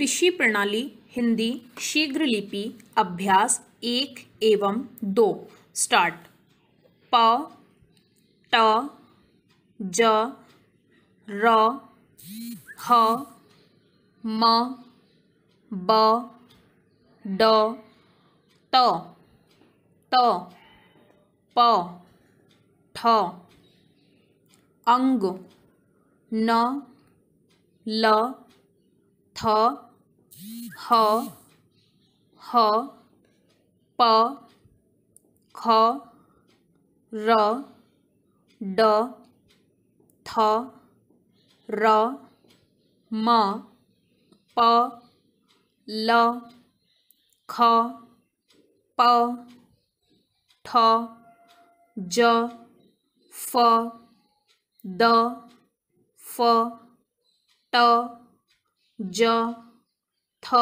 ऋषि प्रणाली हिंदी शीघ्र लिपि अभ्यास एक एवं दो स्टार्ट प ट ज र ह म ब ड त त प ठ अंग न ल थ ह ह प ख र ड थ र म प ल ख प ठ ज फ द फ ट ज थ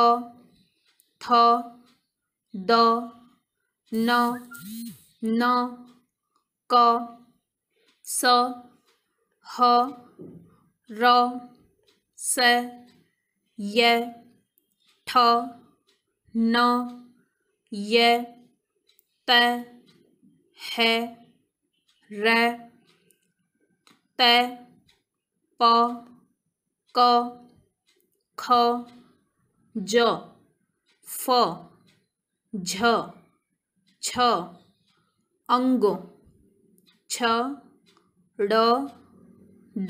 थ द न न क स ह र स य ठ न य त ह र त प क ख ज फ झ छ अंग छ ड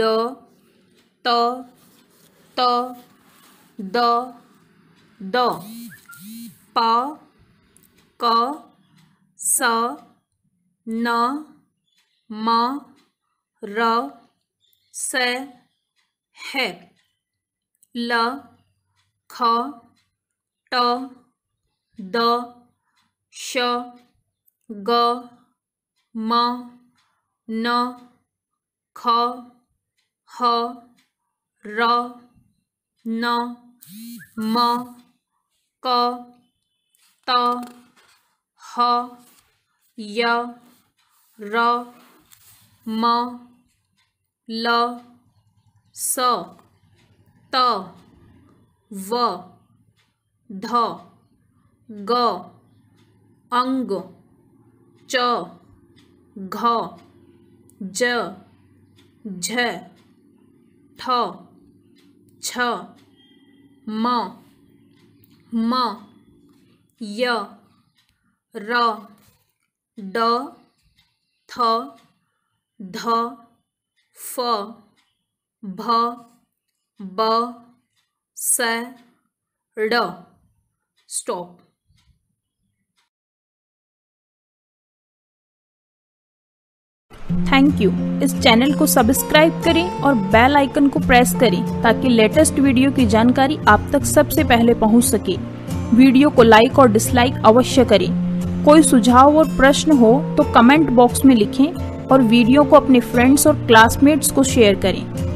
ड त त द द प क स न म र स है ल ख ट द श ग म न ख ह र न म क त ह य र म ल स त व ध ग अंग च घ ज झ ठ छ म म य र ड थ ध फ भ ब स ड स्टॉप थैंक यू इस चैनल को सब्सक्राइब करें और बेल आइकन को प्रेस करें ताकि लेटेस्ट वीडियो की जानकारी आप तक सबसे पहले पहुंच सके वीडियो को लाइक और डिसलाइक अवश्य करें कोई सुझाव और प्रश्न हो तो कमेंट बॉक्स में लिखें और वीडियो को अपने फ्रेंड्स और क्लासमेट्स को शेयर करें